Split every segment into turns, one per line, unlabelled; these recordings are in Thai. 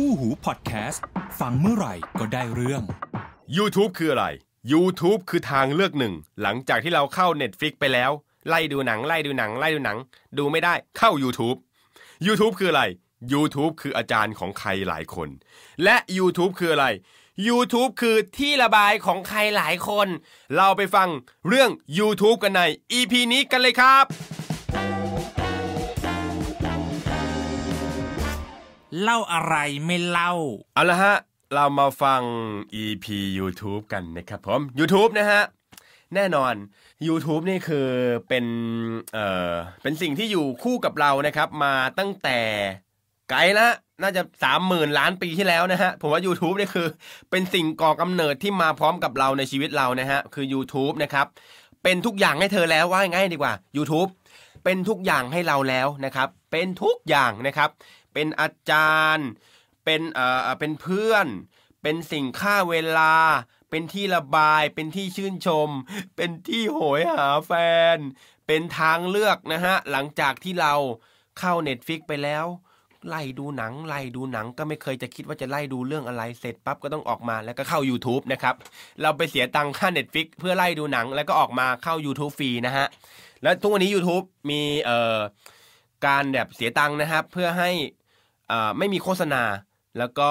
คู่หูพอดแคสต์ฟังเมื่อไหร่ ก็ได้เรื่อง YouTube คืออะไร YouTube คือทางเลือกหนึ่ง หลังจากที่เราเข้า Netflix ไปแล้ว ไล่ดูหนัง ไล่ดูหนัง ไล่ดูหนังดูไม่ได้เข้า YouTube YouTube คืออะไร YouTube คืออาจารย์ของใครหลายคน และ YouTube คืออะไร YouTube คือที่ระบายของใครหลายคน เราไปฟังเรื่อง YouTube กันใน EP นี้กันเลยครับเล่าอะไรไม่เล่า เอาละฮะ เรามาฟัง EP YouTube กันนะครับผม YouTube นะฮะแน่นอน YouTube นี่คือเป็นเอ่อเป็นสิ่งที่อยู่คู่กับเรานะครับมาตั้งแต่ไกลละน่าจะสามหมื่นล้านปีที่แล้วนะฮะผมว่า YouTube นี่คือเป็นสิ่งก่อกำเนิดที่มาพร้อมกับเราในชีวิตเรานะฮะคือ YouTube นะครับเป็นทุกอย่างให้เธอแล้วว่าง่ายดีกว่า YouTube เป็นทุกอย่างให้เราแล้วนะครับ เป็นทุกอย่างนะครับเป็นอาจารย์เป็นเอ่อเป็นเพื่อน เป็นสิ่งค่าเวลา เป็นที่ระบาย เป็นที่ชื่นชม เป็นที่โหย หาแฟน เป็นทางเลือกนะฮะหลังจากที่เราเข้าเน็ตฟิกไปแล้ว ไล่ดูหนังไล่ดูหนังก็ไม่เคยจะคิดว่าจะไล่ดูเรื่องอะไรเสร็จปั๊บก็ต้องออกมาแล้วก็เข้า YouTube นะครับเราไปเสียตังค่าเน็ตฟิกเพื่อไล่ดูหนังแล้วก็ออกมาเข้า YouTube ฟรีนะฮะและทุกวันนี้ YouTube มีเอ่อการแบบเสียตังค์นะครับเพื่อให้ไม่มีโฆษณาแล้วก็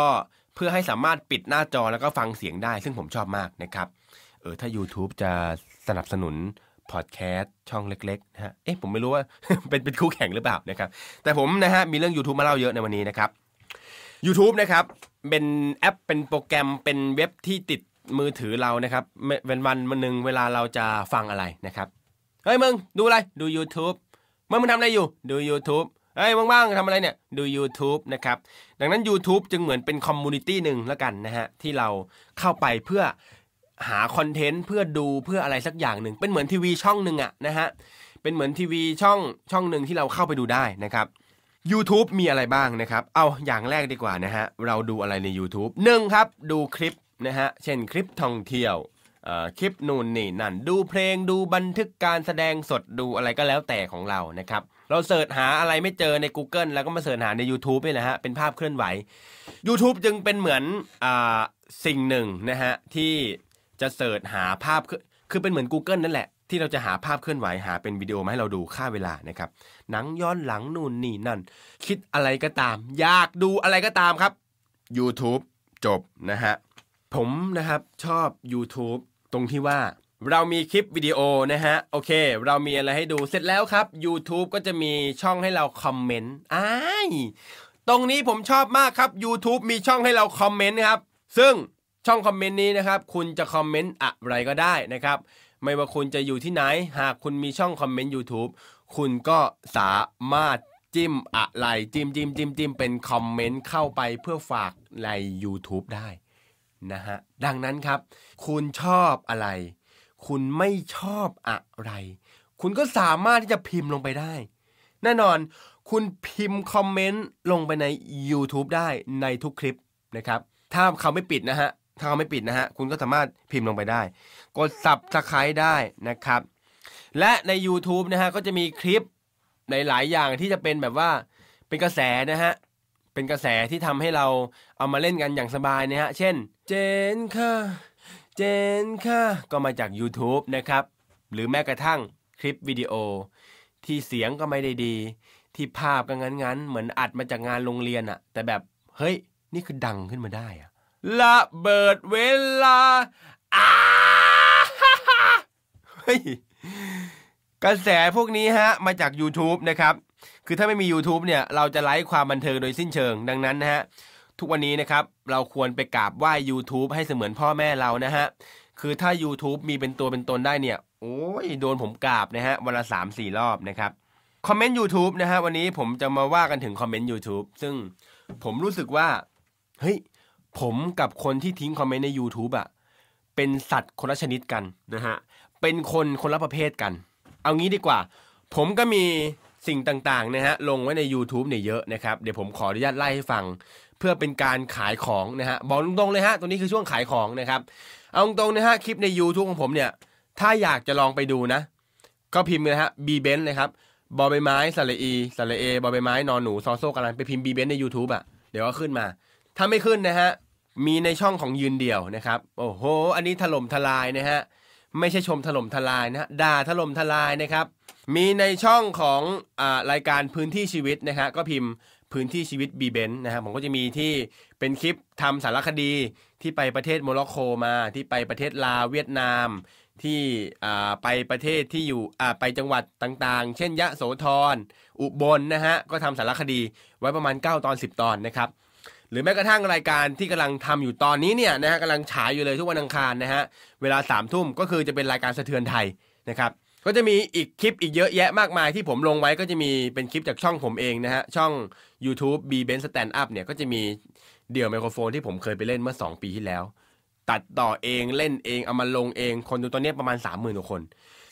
เพื่อให้สามารถปิดหน้าจอแล้วก็ฟังเสียงได้ ซึ่งผมชอบมากนะครับเออถ้า YouTube จะสนับสนุนพอดแคสต์ช่องเล็กๆนะฮะเอ๊ะผมไม่รู้ว่าเป็นเป็นคู่แข่งหรือเปล่านะครับแต่ผมนะฮะมีเรื่อง YouTube มาเล่าเยอะในวันนี้นะครับ YouTube นะครับเป็นแอปเป็นโปรแกรมเป็นเว็บที่ติดมือถือเรานะครับเป็นวันวันหนึ่งเวลาเราจะฟังอะไรนะครับ เฮ้ยมึงดูอะไรดู YouTube มึงมึงทำอะไรอยู่ดู YouTube เอ้ยว่างๆทำอะไรเนี่ยดู YouTube นะครับ ดังนั้น YouTube จึงเหมือนเป็นคอมมูนิตี้หนึ่งแล้วกันนะฮะที่เราเข้าไปเพื่อหาคอนเทนต์เพื่อดูเพื่ออะไรสักอย่างหนึ่งเป็นเหมือนทีวีช่องหนึ่งอะนะฮะเป็นเหมือนทีวีช่องช่องหนึ่งที่เราเข้าไปดูได้นะครับ YouTube มีอะไรบ้างนะครับ เอาอย่างแรกดีกว่านะฮะเราดูอะไรใน YouTube งครับดูคลิปนะฮะเช่นคลิปท่องเที่ยวคลิปนู่นนี่นั่นดูเพลงดูบันทึกการแสดงสดดูอะไรก็แล้วแต่ของเรานะครับเราเสิร์ชหาอะไรไม่เจอใน Google แล้วก็มาเสิร์ชหาใน YouTube นี่แหละฮะเป็นภาพเคลื่อนไหว YouTube จึงเป็นเหมือนอ่าสิ่งหนึ่งนะฮะที่จะเสิร์ชหาภาพคือเป็นเหมือน Google นั่นแหละที่เราจะหาภาพเคลื่อนไหวหาเป็นวิดีโอมาให้เราดูค่าเวลานะครับหนังย้อนหลังนู่นนี่นั่น คิดอะไรก็ตามอยากดูอะไรก็ตามครับ YouTube จบนะฮะผมนะครับชอบ YouTube ตรงที่ว่าเรามีคลิปวิดีโอนะฮะโอเคเรามีอะไรให้ดูเสร็จแล้วครับ YouTube ก็จะมีช่องให้เราคอมเมนต์อ้ายตรงนี้ผมชอบมากครับ YouTube มีช่องให้เราคอมเมนต์ครับซึ่งช่องคอมเมนต์นี้นะครับคุณจะคอมเมนต์อะไรก็ได้นะครับไม่ว่าคุณจะอยู่ที่ไหนหากคุณมีช่องคอมเมนต์ YouTube คุณก็สามารถจิ้มอะไรจิ้มจิ้มจิ้มจิ้มเป็นคอมเมนต์เข้าไปเพื่อฝากใน YouTube ได้นะฮะดังนั้นครับ คุณชอบอะไรคุณไม่ชอบอะไร คุณก็สามารถที่จะพิมพ์ลงไปได้ แน่นอน คุณพิมพ์คอมเมนต์ลงไปใน YouTube ได้ในทุกคลิปนะครับ ถ้าเขาไม่ปิดนะฮะ ถ้าเขาไม่ปิดนะฮะ คุณก็สามารถพิมพ์ลงไปได้ กด Subscribe ได้นะครับ และใน y o u t u นะฮะก็จะมีคลิปหลายๆอย่างที่จะเป็นแบบว่าเป็นกระแสนะฮะ เป็นกระแสที่ทำให้เราเอามาเล่นกันอย่างสบายนะฮะ เช่น เจนค่ะเจนค่ะก็มาจาก YouTube นะครับ หรือแม้กระทั่งคลิปวิดีโอ ที่เสียงก็ไม่ได้ดี ที่ภาพก็งั้นๆเหมือนอัดมาจากงานโรงเรียนอะแต่แบบเฮ้ยนี่คือดังขึ้นมาได้อะละเบิดเวลาอ้าเฮ้ยกระแสพวกนี้ฮะมาจาก YouTube นะครับคือถ้าไม่มี YouTube เนี่ยเราจะไลฟ์ความบันเทิงโดยสิ้นเชิงดังนั้นนะฮะทุกวันนี้นะครับเราควรไปกราบไหว้ YouTube ให้เสมือนพ่อแม่เรานะฮะคือถ้า YouTube มีเป็นตัวเป็นตนได้เนี่ยโอ้ย โดนผมกราบนะฮะวันละ3-4 รอบนะครับคอมเมนต์ YouTube นะฮะวันนี้ผมจะมาว่ากันถึงคอมเมนต์ YouTube ซึ่งผมรู้สึกว่าเฮ้ยผมกับคนที่ทิ้งคอมเมนต์ใน YouTube อะเป็นสัตว์คนละชนิดกันนะฮะเป็นคนคนละประเภทกันเอางี้ดีกว่า ผมก็มีสิ่งต่างๆนะฮะลงไว้ใน YouTube เนี่ยเยอะนะครับเดี๋ยวผมขออนุญาตไล่ให้ฟังพื่อเป็นการขายของนะฮะบอกตรงๆเลยฮะตรงนี้คือช่วงขายของนะครับเอาตรงๆนะฮะคลิปใน YouTube ของผมเนี่ย ถ้าอยากจะลองไปดูนะ ก็พิมพ์เลยฮะบีเบนะครับบอใบไม้สระอีสระเอ บอใบไม้นอนหนูซอโซกันไปพิมพ์บ b e n ใน YouTube อ่ะเดี๋ยวก็ขึ้นมา ถ้าไม่ขึ้นนะฮะมีในช่องของยืนเดียวนะครับโอ้โห อันนี้ถล่มทลายนะฮะไม่ใช่ชมถล่มทลายนะด่าถล่มทลายนะครับมีในช่องของอรายการพื้นที่ชีวิตนะฮะก็พิมพื้นที่ชีวิตบีเบนนะครับผมก็จะมีที่เป็นคลิปทำสารคดีที่ไปประเทศโมร็อกโกมาที่ไปประเทศลาวเวียดนามที่ไปประเทศที่อยู่ไปจังหวัดต่าง ๆ เช่น ยะโสธรอุบลนนะฮะก็ทำสารคดีไว้ประมาณ 9 ตอน 10 ตอนนะครับ หรือแม้กระทั่งรายการที่กำลังทำอยู่ตอนนี้เนี่ยนะฮะกำลังฉายอยู่เลยทุกวันอังคารนะฮะเวลา3ามทุ่มก็คือจะเป็นรายการสะเทือนไทยนะครับก็จะมีอีกคลิปอีกเยอะแยะมากมายที่ผมลงไว้ก็จะมีเป็นคลิปจากช่องผมเองนะฮะช่อง YouTube B Ben Stand Up เนี่ยก็จะมีเดี่ยวไมโครโฟน ที่ผมเคยไปเล่นเมื่อ2ปีที่แล้ว ตัดต่อเองเล่นเองเอามาลงเอง คนดูตอนนี้ประมาณ 3 0,000กว่าคน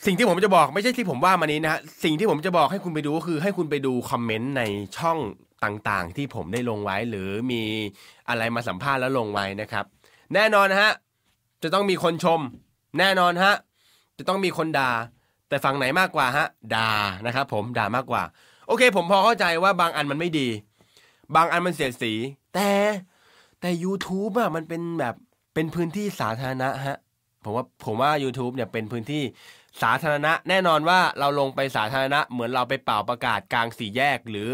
สิ่งที่ผมจะบอกไม่ใช่ที่ผมว่ามานี้นะฮะสิ่งที่ผมจะบอกให้คุณไปดูก็คือให้คุณไปดูคอมเมนต์ในช่องต่างๆที่ผมได้ลงไว้หรือมีอะไรมาสัมภาษณ์แล้วลงไว้นะครับ แน่นอนฮะจะต้องมีคนชมแน่นอนฮะจะต้องมีคนด่าแต่ฝั่งไหนมากกว่าฮะด่านะครับผมด่ามากกว่าโอเค ผมพอเข้าใจว่าบางอันมันไม่ดี บางอันมันเสียดสี แต่แต่ YouTube อะมันเป็นแบบเป็นพื้นที่สาธารณะฮะผมว่าผมว่า YouTube เนี่ยเป็นพื้นที่สาธารณะ แน่นอนว่าเราลงไปสาธารณะ เหมือนเราไปเป่าประกาศกลางสี่แยกหรือ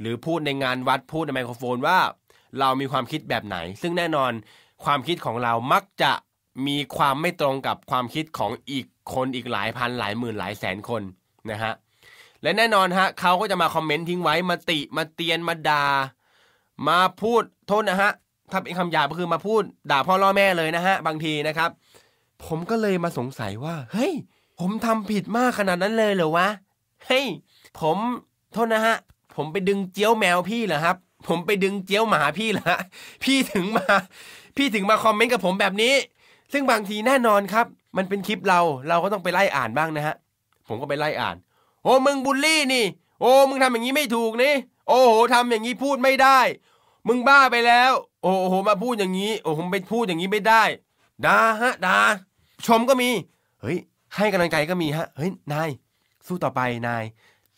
หรือพูดในงานวัดพูดในไมโครโฟนว่า เรามีความคิดแบบไหน ซึ่งแน่นอนความคิดของเรามักจะมีความไม่ตรงกับความคิดของอีกคนอีกหลายพัน หลายหมื่นหลายแสนคน นะฮะ และแน่นอนฮะ เขาก็จะมาคอมเมนต์ทิ้งไว้มาติมาเตียนมาดา่ามาพูด โทษนะฮะถ้าเป็นคำหยาบก็คือมาพูด ด่าพ่อล่อแม่เลยนะฮะ บางทีนะครับ ผมก็เลยมาสงสัยว่า เฮ้ย ผมทำผิดมากขนาดนั้นเลยเหรอวะ เฮ้ย ผม โทษนะฮะ ผมไปดึงเจียวแมวพี่เหรอครับผมไปดึงเจียวหมาพี่เหรอพี่ถึงมา พี่ถึงมาคอมเมนต์กับผมแบบนี้ ซึ่งบางทีแน่นอนครับมันเป็นคลิปเรา เราก็ต้องไปไล่อ่านบ้างนะฮะ ผมก็ไปไล่อ่าน โอ้มึงบูลลี่นี่ โอ้มึงทำอย่างนี้ไม่ถูกนี่ โอ้โหทำอย่างนี้พูดไม่ได้ มึงบ้าไปแล้ว โอ้โหมาพูดอย่างนี้ โอ้ผมไปพูดอย่างนี้ไม่ได้ด่าฮะด่าชมก็มี เฮ้ยให้กำลังใจก็มีฮะ เฮ้ยนายสู้ต่อไป นาย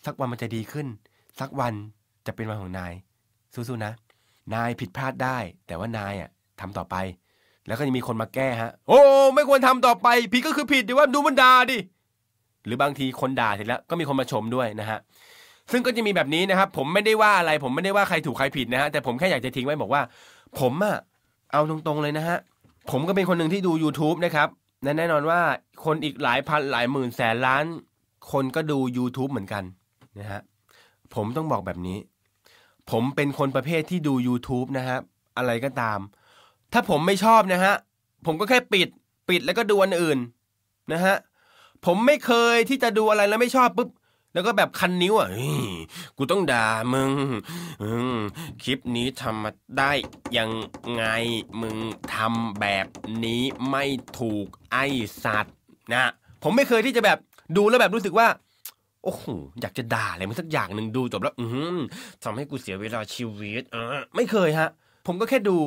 สักวันมันจะดีขึ้น สักวันจะเป็นวันของนาย สู้ๆนะ นายผิดพลาดได้ แต่ว่านายอ่ะทำต่อไปแล้วก็จะมีคนมาแก้ฮะ โอ้ ไม่ควรทำต่อไปผิดก็คือผิดดีว่าดูมันด่าดิ หรือบางทีคนด่าเสร็จแล้ว ก็มีคนมาชมด้วยนะฮะซึ่งก็จะมีแบบนี้นะครับผมไม่ได้ว่าอะไร ผมไม่ได้ว่าใครถูกใครผิดนะฮะแต่ผมแค่อยากจะทิ้งไว้บอกว่า ผมอะเอาตรงๆเลยนะฮะ ผมก็เป็นคนหนึ่งที่ดู YouTube นะครับ แน่นอนว่า คนอีกหลายพัน หลายหมื่นแสนล้าน คนก็ดู YouTube เหมือนกันนะฮะผมต้องบอกแบบนี้ ผมเป็นคนประเภทที่ดู YouTube นะครับอะไรก็ตามถ้าผมไม่ชอบนะฮะ ผมก็แค่ปิดปิดแล้วก็ดูอันอื่น นะฮะผมไม่เคยที่จะดูอะไรแล้วไม่ชอบปุ๊บแล้วก็แบบคันนิ้วอ่ะกูต้องด่ามึงคลิปนี้ทำมาได้ยังไงมึงทำแบบนี้ไม่ถูกไอสัตว์นะผมไม่เคยที่จะแบบดูแล้วแบบรู้สึกว่า โอ้โหอยากจะด่าอะไรมันสักอย่างหนึ่งดูจบแล้วทำให้กูเสียเวลาชีวิตอไม่เคยฮะ ผมก็แค่ดู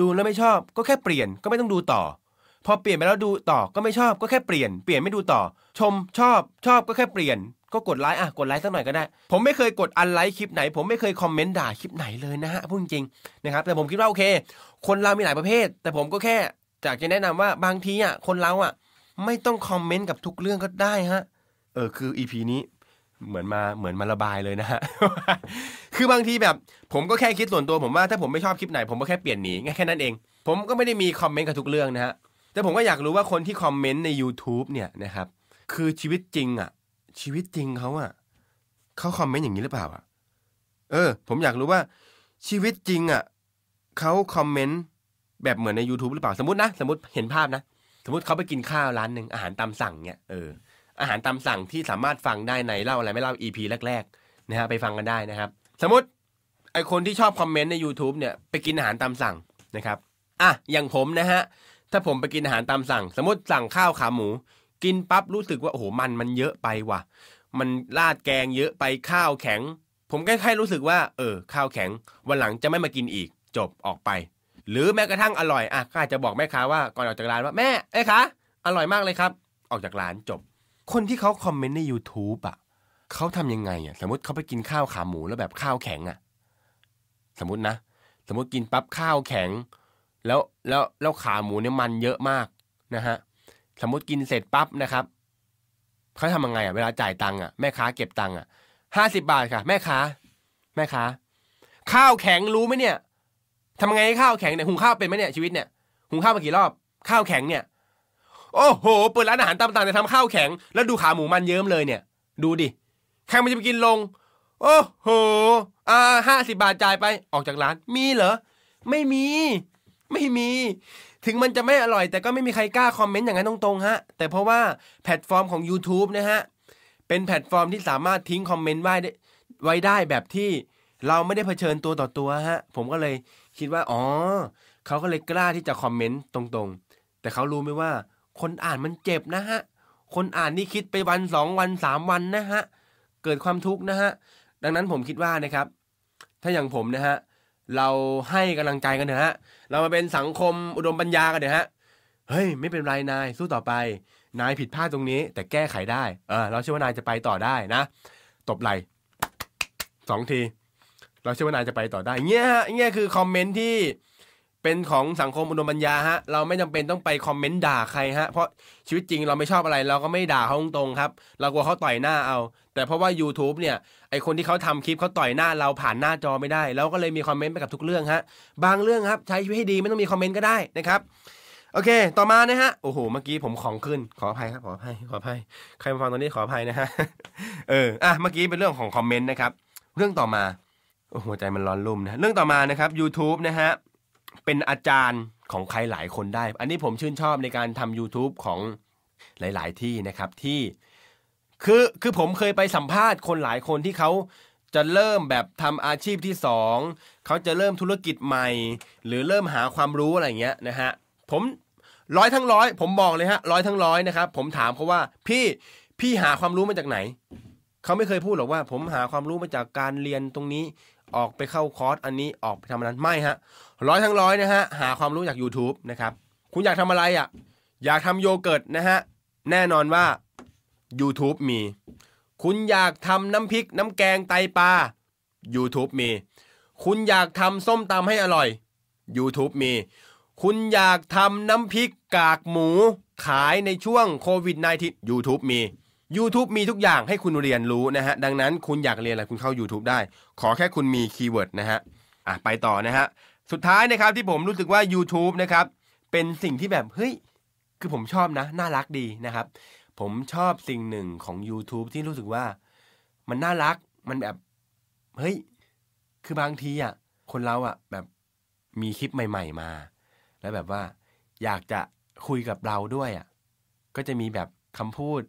ดูแล้วไม่ชอบก็แค่เปลี่ยนก็ไม่ต้องดูต่อ พอเปลี่ยนไปแล้วดูต่อก็ไม่ชอบก็แค่เปลี่ยนเปลี่ยนไม่ดูต่อ ชมชอบชอบก็แค่เปลี่ยน ก็กดไลค์อ่ะกดไลค์สักหน่อยก็ได้ ผมไม่เคยกดอันไลค์คลิปไหนผมไม่เคยคอมเมนต์ด่าคลิปไหนเลยนะฮะพูดจริงนะครับแต่ผมคิดว่าโอเค คนเรามีหลายประเภท แต่ผมก็แค่จากจะแนะนำว่า บางทีอ่ะคนเราอ่ะ ไม่ต้องคอมเมนต์กับทุกเรื่องก็ได้ฮะเออคืออีพีนี้เหมือนมาเหมือนมาระบายเลยนะฮะ คือบางทีแบบ ผมก็แค่คิดส่วนตัวผมว่าถ้าผมไม่ชอบคลิปไหน ผมก็แค่เปลี่ยนหนีแค่นั้นเอง ผมก็ไม่ได้มีคอมเมนต์กับทุกเรื่องนะฮะ แต่ผมก็อยากรู้ว่าคนที่คอมเมนต์ใน YouTube เนี่ยนะครับ คือชีวิตจริงอ่ะชีวิตจริงเขาอ่ะเขาคอมเมนต์อย่างนี้หรือเปล่าอ่ะเออ ผมอยากรู้ว่าชีวิตจริง อ่ะเขาคอมเมนต์แบบเหมือนใน YouTube หรือเปล่าสมมตินะสมมติเห็นภาพนะสมมติเขาไปกินข้าวร้านหนึ่งอาหารตามสั่งเนี่ยเอออาหารตามสั่งที่สามารถฟังได้ในเล่าอะไรไม่เล่า EP แรกๆนะฮะไปฟังกันได้นะครับสมมติไอคนที่ชอบคอมเมนต์ใน YouTube เนี่ยไปกินอาหารตามสั่งนะครับอ่ะอย่างผมนะฮะถ้าผมไปกินอาหารตามสั่ง สมมติสั่งข้าวขาหมู กินปั๊บรู้สึกว่าโอ้โหมันมันเยอะไปว่ะมันราดแกงเยอะไปข้าวแข็ง ผมแค่ๆรู้สึกว่าเออข้าวแข็งวันหลังจะไม่มากินอีก จบออกไป หรือแม้กระทั่งอร่อยอ่ะก็อาจจะบอกแม่ค้าว่าก่อนออกจากร้านว่าแม่ไอ้คะอร่อยมากเลยครับออกจากร้านจบคนที่เขาคอมเมนต์ใน YouTube อ่ะเขาทำยังไงอ่ะ สมมติเขาไปกินข้าวขาหมูแล้วแบบข้าวแข็งอ่ะสมมตินะสมมติกินปั๊บข้าวแข็ง แล้วแล้วแล้วขาหมูเนี่ยมันเยอะมากนะฮะสมมติกินเสร็จปั๊บนะครับเขาทำยังไงอ่ะเวลาจ่ายตังค์อ่ะแม่ค้าเก็บตังค์อ่ะห้าสิบบาทค่ะแม่ค้าแม่ค้าข้าวแข็งรู้ไหมเนี่ยทำไงให้ข้าวแข็งเนี่ยหุงข้าวเป็นไหมเนี่ยชีวิตเนี่ยหุงข้าวมากี่รอบข้าวแข็งเนี่ยโอ้โหเปิดร้านอาหารตามสั่งแต่ทำข้าวแข็ง แล้วดูขาหมูมันเยิ้มเลยเนี่ย ดูดิใครมันจะไปกินลง โอ้โห อ่าห้าสิบาทจ่ายไปออกจากร้าน มีเหรอ ไม่มี ไม่มี ถึงมันจะไม่อร่อย แต่ก็ไม่มีใครกล้าคอมเมนต์อย่างนั้นตรงๆฮะ แต่เพราะว่าแพลตฟอร์มของ YouTube นะฮะ เป็นแพลตฟอร์มที่สามารถทิ้งคอมเมนต์ไว้ได้ไว้ได้แบบที่ เราไม่ได้เผชิญตัวต่อตัวฮะ ผมก็เลยคิดว่าอ๋อเขาก็เลยกล้าที่จะคอมเมนต์ตรงๆแต่เขารู้ไหมว่าคนอ่านมันเจ็บนะฮะ คนอ่านนี่คิดไปวันสองวันสามวันนะฮะ เกิดความทุกข์นะฮะ ดังนั้นผมคิดว่านะครับ ถ้าอย่างผมนะฮะ เราให้กำลังใจกันเถอะฮะ เรามาเป็นสังคมอุดมปัญญากันเถอะฮะ เฮ้ย ไม่เป็นไรนายสู้ต่อไป นายผิดพลาดตรงนี้ แต่แก้ไขได้เออเราเชื่อว่านายจะไปต่อได้นะ ตบไหลสองที เราเชื่อว่านายจะไปต่อได้เงี้ยฮะเงี้ยคือคอมเมนต์ที่เป็นของสังคมอุดมปัญญาฮะเราไม่จำเป็นต้องไปคอมเมนต์ด่าใครฮะเพราะชีวิตจริงเราไม่ชอบอะไร เราก็ไม่ด่าเขาตรงๆครับเรากลัวเขาต่อยหน้าเอา แต่เพราะว่า YouTube เนี่ย ไอคนที่เขาทำคลิปเขาต่อยหน้าเราผ่านหน้าจอไม่ได้เราก็เลยมีคอมเมนต์ไปกับทุกเรื่องฮะ บางเรื่องครับ ใช้ชีวิตให้ดีไม่ต้องมีคอมเมนต์ก็ได้นะครับ โอเค ต่อมานะฮะโอ้โหเมื่อกี้ผมของขึ้น ขออภัยครับ ขออภัยขออภัยใครมาฟังตอนนี้ขออภัยนะฮะเอออ่ะเมื่อกี้เป็นเรื่องของคอมเมนต์นะครับเรื่องต่อมาโอ้โหใจมันร้อนรุ่มนะเรื่องต่อมานะครับ YouTube นะฮะเป็นอาจารย์ของใครหลายคนได้ อันนี้ผมชื่นชอบในการทำ YouTube ของหลาย ๆ ที่นะครับ ที่คือคือผมเคยไปสัมภาษณ์คนหลายคนที่เขา จะเริ่มแบบทำอาชีพที่สอง เขาจะเริ่มธุรกิจใหม่ หรือเริ่มหาความรู้อะไรเงี้ยนะฮะ ผมร้อยทั้งร้อย ผมบอกเลยฮะร้อยทั้งร้อยนะครับ ผมถามเขาว่าพี่พี่หาความรู้มาจากไหน เขาไม่เคยพูดหรอกว่า ผมหาความรู้มาจากการเรียนตรงนี้ออกไปเข้าคอร์สอันนี้ออกไปทำอันนั้น ไม่ฮะ ร้อยทั้งร้อยนะฮะหาความรู้จาก YouTube นะครับ คุณอยากทำอะไรอะ่ะอยากทำโยเกิร์ตนะฮะแน่นอนว่า YouTube มี คุณอยากทำน้ำพริกน้ำแกงไตปลา YouTube มี คุณอยากทำส้มตำให้อร่อย YouTube มี คุณอยากทำน้ำพริกกากหมูขายในช่วงโควิด -19 YouTube มี YouTube มีทุกอย่างให้คุณเรียนรู้นะฮะดังนั้นคุณอยากเรียนอะไร คุณเข้า YouTube ได้ขอแค่คุณมีคีย์เวิร์ดนะฮะอ่ะไปต่อนะฮะสุดท้ายนะครับ ที่ผมรู้สึกว่า YouTube นะครับ เป็นสิ่งที่แบบ เฮ้ย คือผมชอบนะน่ารักดีนะครับ ผมชอบสิ่งหนึ่งของ YouTube ที่รู้สึกว่ามันน่ารัก มันแบบ เฮ้ย คือบางทีอ่ะคนเราอ่ะ แบบมีคลิปใหม่ ๆมา แล้วแบบว่าอยากจะคุยกับเราด้วยอ่ะ ก็จะมีแบบคำพูด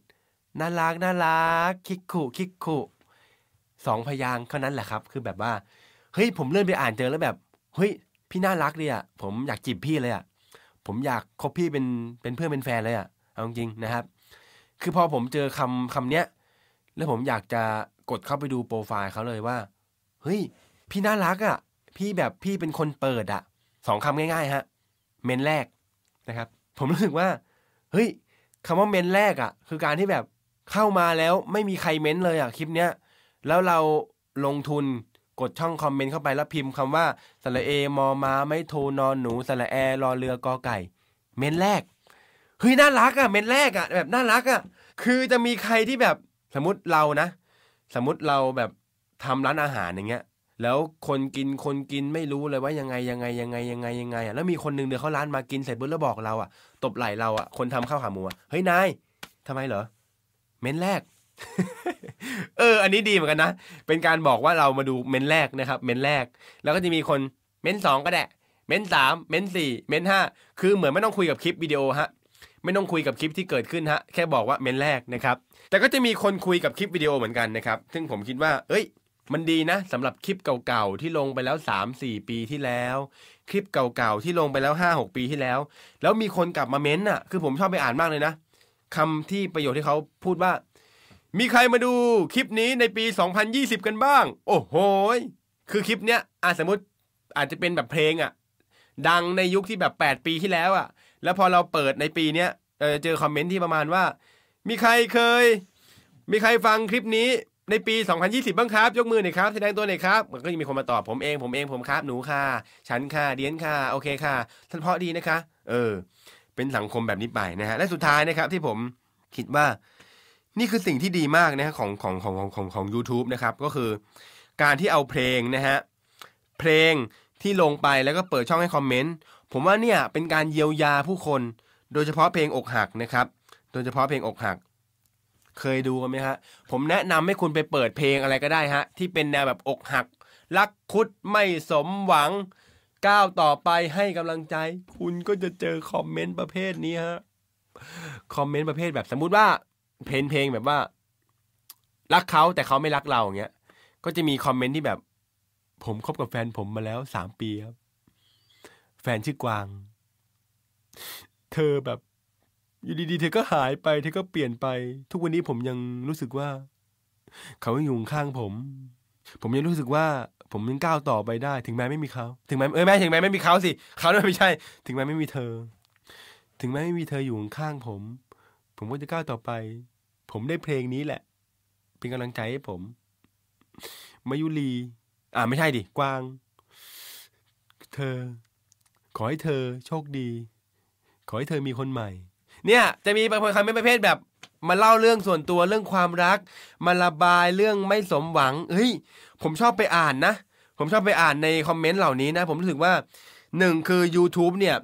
น่ารัก น่ารักคิกคุคิกคุสองพยางค์เท่านั้นแหละครับ คือแบบว่าเฮ้ยผมเลื่อนไปอ่านเจอแล้วแบบเฮ้ย พี่น่ารักเลยอ่ะผมอยากจีบพี่เลยอ่ะผมอยากคบพี่เป็นเป็นเพื่อนเป็นแฟนเลยอ่ะเอาจริงนะครับ คือพอผมเจอคำคำเนี้ย แล้วผมอยากจะกดเข้าไปดูโปรไฟล์เขาเลยว่าเฮ้ยพี่น่ารักอ่ะ พี่แบบพี่เป็นคนเปิดอ่ะสองคำง่าย ๆฮะเมนแรกนะครับ ผมรู้สึกว่าเฮ้ยคำว่าเมนแรกอ่ะ คือการที่แบบเข้ามาแล้วไม่มีใครเม้นเลยอ่ะคลิปเนี้ย แล้วเราลงทุนกดช่องคอมเมนต์เข้าไป แล้วพิมพ์คำว่า สระเอมอมาไม่โทนอนหนู สระแอรอเรือกอไก่เม้นแรกเฮ้ยน่ารักอ่ะเม้นแรกอ่ะแบบน่ารักอ่ะคือจะมีใครที่แบบสมมติเรานะ สมมติเราแบบทำร้านอาหารอย่างเงี้ย แล้วคนกินคนกินไม่รู้เลยว่ายังไงยังไงยังไงยังไงยังไงอ่ะแล้วมีคนหนึ่งเดินเข้าร้านมากินเสร็จปุ๊บแล้วบอกเราอ่ะ ตบไหล่เราอ่ะคนทำข้าวขาหมูเฮ้ยนายทำไมเหรอเม้นแรก เออ อันนี้ดีเหมือนกันนะ เป็นการบอกว่าเรามาดูเม้นแรกนะครับ เม้นแรก แล้วก็จะมีคนเม้นสองก็ได้ เม้นสาม เม้นสี่ เม้นห้า คือเหมือนไม่ต้องคุยกับคลิปวิดีโอฮะ ไม่ต้องคุยกับคลิปที่เกิดขึ้นฮะ แค่บอกว่าเม้นแรกนะครับ แต่ก็จะมีคนคุยกับคลิปวิดีโอเหมือนกันนะครับ ซึ่งผมคิดว่า เอ้ย มันดีนะสำหรับคลิปเก่าๆที่ลงไปแล้ว3-4 ปีที่แล้ว คลิปเก่าๆที่ลงไปแล้ว5-6 ปีที่แล้ว แล้วมีคนกลับมาเม้นอ่ะ คือ ผมชอบไปอ่านมากเลยนะคำที่ประโยชน์ที่เขาพูดว่า มีใครมาดูคลิปนี้ในปี 2020 กันบ้าง โอ้โหคือคลิปเนี้ยอาสมมติอาจจะเป็นแบบเพลงอ่ะ ดังในยุคที่แบบ 8 ปีที่แล้วอ่ะ แล้วพอเราเปิดในปีเนี้ยเออเจอคอมเมนต์ที่ประมาณว่า มีใครเคย มีใครฟังคลิปนี้ในปี 2020 บ้างครับ ยกมือหน่อยครับแสดงตัวหน่อยครับ มันก็ยังมีคนมาตอบผมเองผมเองผมครับหนูค่ะฉันค่ะเดียนค่ะโอเคค่ะท่านเพาะดีนะคะ เออเป็นสังคมแบบนี้ไปนะฮะและสุดท้ายนะครับที่ผมคิดว่า นี่คือสิ่งที่ดีมากนะฮะของของของของของของยูทูบนะครับ ก็คือการที่เอาเพลงนะฮะเพลงที่ลงไปแล้วก็เปิดช่องให้คอมเมนต์ ผมว่าเนี่ยเป็นการเยียวยาผู้คน โดยเฉพาะเพลงอกหักนะครับ โดยเฉพาะเพลงอกหัก เคยดูไหมฮะผมแนะนำให้คุณไปเปิดเพลงอะไรก็ได้ฮะที่เป็นแนวแบบอกหัก รักคุดไม่สมหวังก้าวต่อไปให้กำลังใจ คุณก็จะเจอคอมเมนต์ประเภทนี้ฮะคอมเมนต์ประเภทแบบสมมุติว่าเพลงเพลงแบบว่ารักเขาแต่เขาไม่รักเราอย่างเงี้ย ก็จะมีคอมเมนต์ที่แบบ ผมคบกับแฟนผมมาแล้วสามปีครับแฟนชื่อกวาง เธอแบบอยู่ดีๆเธอก็หายไปเธอก็เปลี่ยนไป ทุกวันนี้ผมยังรู้สึกว่าเขาอยู่ข้างผม ผมยังรู้สึกว่าผมยังก้าวต่อไปได้ถึงแม้ไม่มีเขาถึงแม้เออแม่ถึงแม้ไม่มีเขาสิเขาไม่ใช่ ถึงแม้ไม่มีเธอ ถึงแม้ไม่มีเธออยู่ข้างผม ผมก็จะก้าวต่อไป ผมได้เพลงนี้แหละ เป็นกำลังใจให้ผมมายุรีอ่าไม่ใช่ดิกวาง เธอ ขอให้เธอโชคดี ขอให้เธอมีคนใหม่ เนี่ยจะมีบางคำเป็นประเภทแบบมาเล่าเรื่องส่วนตัวเรื่องความรัก มาระบายเรื่องไม่สมหวังเฮ้ยผมชอบไปอ่านนะ ผมชอบไปอ่านในคอมเมนต์เหล่านี้นะ ผมรู้สึกว่าหนึ่งคือ YouTube เนี่ย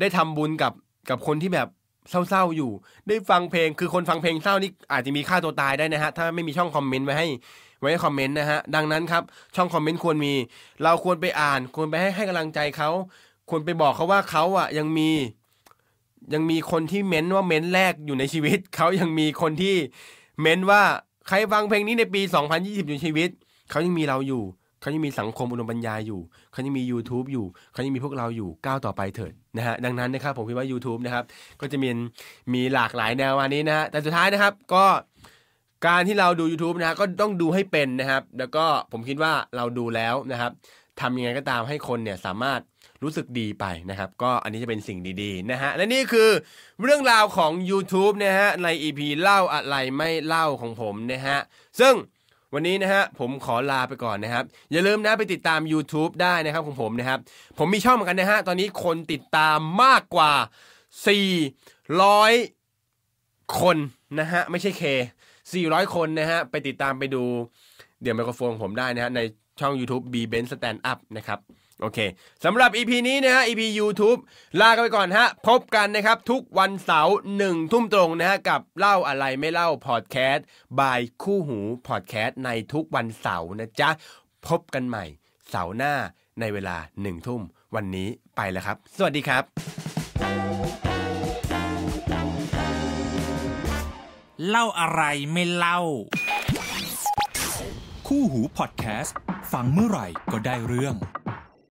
ได้ทำบุญกับกับคนที่แบบเศร้าๆอยู่ ได้ฟังเพลงคือคนฟังเพลงเศร้านี่อาจจะมีค่าตัวตายได้นะฮะถ้าไม่มีช่องคอมเมนต์ไว้ให้ไว้ให้คอมเมนต์นะฮะดังนั้นครับ ช่องคอมเมนต์ควรมี เราควรไปอ่าน ควรไปให้ให้กำลังใจเขาควรไปบอกเขาว่าเขาอ่ะยังมี ยังมีคนที่เม้นว่าเม้นแรกอยู่ในชีวิตเขายังมีคนที่เม้นว่าใครฟังเพลงนี้ในปี 2020 อยู่ชีวิตเขายังมีเราอยู่ เขายังมีสังคมอุดมปัญญาอยู่เขายังมี YouTube อยู่เขายังมีพวกเราอยู่ก้าวต่อไปเถิดนะฮะดังนั้นนะครับผมคิดว่า YouTube นะครับก็จะมีมีหลากหลายแนววันนี้นะฮะแต่สุดท้ายนะครับก็การที่เราดู YouTube นะก็ต้องดูให้เป็นนะครับแล้วก็ผมคิดว่าเราดูแล้วนะครับทำยังไงก็ตามให้คนเนี่ยสามารถรู้สึกดีไปนะครับก็อันนี้จะเป็นสิ่งดี ๆนะฮะและนี่คือเรื่องราวของ YouTube นะฮะใน EP เล่าอะไรไม่เล่าของผมนะฮะซึ่งวันนี้นะฮะผมขอลาไปก่อนนะครับ อย่าลืมนะไปติดตาม YouTube ได้นะครับของผมนะครับ ผมมีช่องเหมือนกันนะฮะตอนนี้คนติดตามมากกว่า 400 คนนะฮะไม่ใช่เค 400 คนนะฮะไปติดตามไปดู เดี๋ยวไมโครโฟนผมได้นะฮะในช่อง YouTube B Ben Stand Up นะครับโอเค สำหรับ EP นี้นะฮะ EP YouTube ลากันไปก่อนฮะพบกันนะครับ ทุกวันเสาร์หนึ่งทุ่มตรงนะฮะกับเล่าอะไรไม่เล่าพอดแคสต์บายคู่หูพอดแคสต์ในทุกวันเสาร์นะจ๊ะ พบกันใหม่ เสาร์หน้าในเวลาหนึ่งทุ่มวันนี้ไปแล้วครับ สวัสดีครับ เล่าอะไรไม่เล่า คู่หูพอดแคสต์ฟังเมื่อไหร่ก็ได้เรื่อง